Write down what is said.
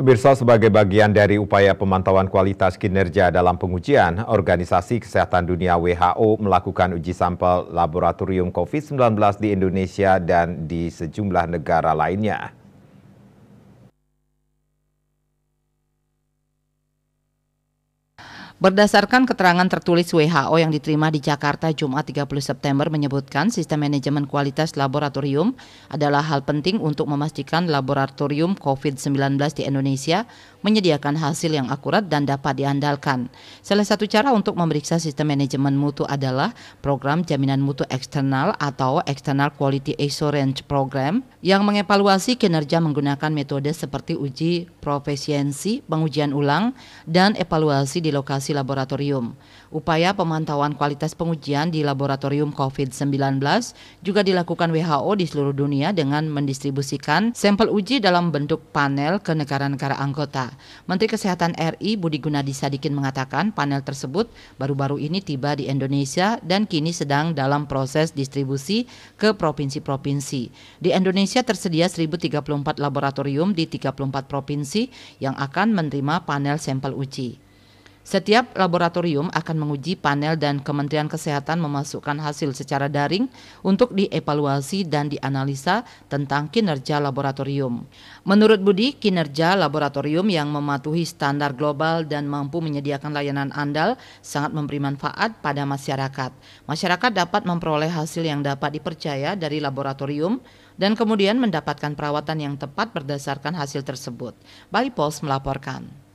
Pemirsa, sebagai bagian dari upaya pemantauan kualitas kinerja dalam pengujian, Organisasi Kesehatan Dunia WHO melakukan uji sampel laboratorium COVID-19 di Indonesia dan di sejumlah negara lainnya. Berdasarkan keterangan tertulis WHO yang diterima di Jakarta Jumat 30 September menyebutkan sistem manajemen kualitas laboratorium adalah hal penting untuk memastikan laboratorium COVID-19 di Indonesia menyediakan hasil yang akurat dan dapat diandalkan. Salah satu cara untuk memeriksa sistem manajemen mutu adalah program jaminan mutu eksternal atau External Quality Assurance Program yang mengevaluasi kinerja menggunakan metode seperti uji profesiensi, pengujian ulang, dan evaluasi di lokasi produksi laboratorium. Upaya pemantauan kualitas pengujian di laboratorium COVID-19 juga dilakukan WHO di seluruh dunia dengan mendistribusikan sampel uji dalam bentuk panel ke negara-negara anggota. Menteri Kesehatan RI Budi Gunadi Sadikin mengatakan panel tersebut baru-baru ini tiba di Indonesia dan kini sedang dalam proses distribusi ke provinsi-provinsi. Di Indonesia tersedia 1034 laboratorium di 34 provinsi yang akan menerima panel sampel uji. Setiap laboratorium akan menguji panel dan Kementerian Kesehatan memasukkan hasil secara daring untuk dievaluasi dan dianalisa tentang kinerja laboratorium. Menurut Budi, kinerja laboratorium yang mematuhi standar global dan mampu menyediakan layanan andal sangat memberi manfaat pada masyarakat. Masyarakat dapat memperoleh hasil yang dapat dipercaya dari laboratorium dan kemudian mendapatkan perawatan yang tepat berdasarkan hasil tersebut. Bali Pos melaporkan.